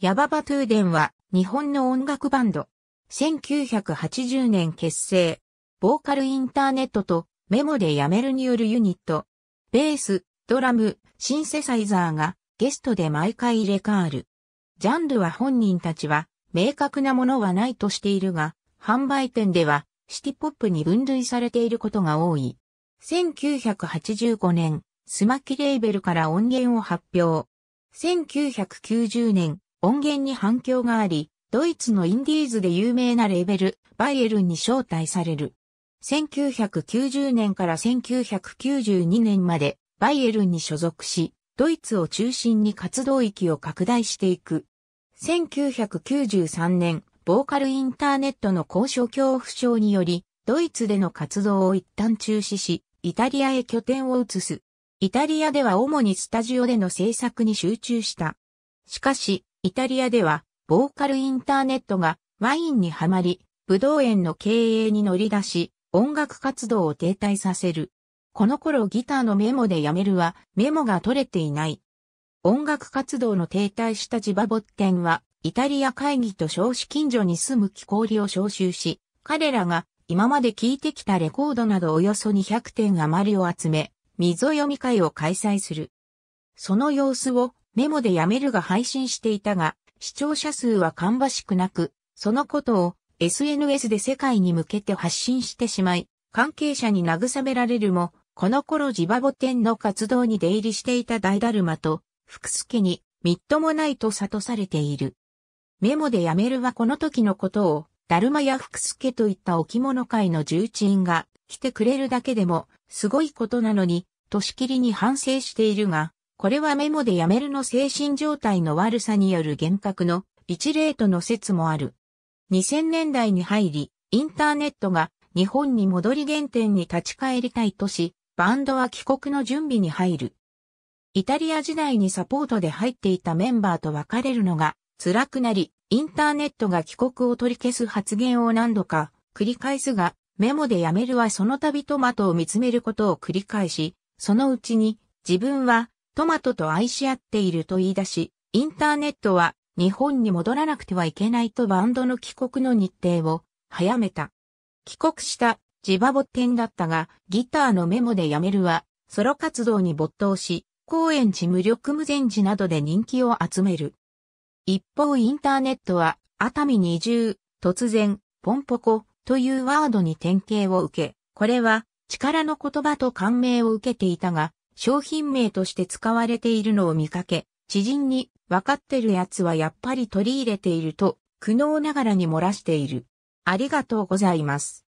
ヤババトゥーデンは日本の音楽バンド。1980年結成。ボーカルインターネットとメモでやめるによるユニット。ベース、ドラム、シンセサイザーがゲストで毎回入れ替わる。ジャンルは本人たちは明確なものはないとしているが、販売店ではシティポップに分類されていることが多い。1985年、スマキレーベルから音源を発表。1990年、音源に反響があり、ドイツのインディーズで有名なレーベル、バイエルンに招待される。1990年から1992年まで、バイエルンに所属し、ドイツを中心に活動域を拡大していく。1993年、ボーカルインターネットの高所恐怖症により、ドイツでの活動を一旦中止し、イタリアへ拠点を移す。イタリアでは主にスタジオでの制作に集中した。しかし、イタリアでは、ボーカルインターネットがワインにはまり、武道園の経営に乗り出し、音楽活動を停滞させる。この頃ギターのメモでやめるは、メモが取れていない。音楽活動の停滞したジバボッテンは、イタリア会議と少子近所に住む木氷を招集し、彼らが今まで聴いてきたレコードなどおよそ200点余りを集め、溝読み会を開催する。その様子をメモでやめるが配信していたが、視聴者数は芳しくなく、そのことを SNS で世界に向けて発信してしまい、関係者に慰められるも、この頃ジバボンの活動に出入りしていた大だるまと、福助にみっともないと諭されている。メモでやめるはこの時のことを、だるまや福助といった置物会の重鎮が来てくれるだけでも、すごいことなのに、としきりに反省しているが、これはメモでやめるの精神状態の悪さによる幻覚の一例との説もある。2000年代に入り、インターネットが日本に戻り原点に立ち返りたいとし、バンドは帰国の準備に入る。イタリア時代にサポートで入っていたメンバーと別れるのが辛くなり、インターネットが帰国を取り消す発言を何度か繰り返すが、メモでやめるはその度トマトを見つめることを繰り返し、そのうちに自分はトマトと愛し合っていると言い出し、インターネットは日本に戻らなくてはいけないとバンドの帰国の日程を早めた。帰国したジバボッテンだったが、ギターのメモでやめるは、ソロ活動に没頭し、高円寺無力無禅寺などで人気を集める。一方インターネットは、熱海二重、突然、ポンポコというワードに典型を受け、これは力の言葉と感銘を受けていたが、商品名として使われているのを見かけ、知人に分かってるやつはやっぱり取り入れていると、苦悩ながらに漏らしている。ありがとうございます。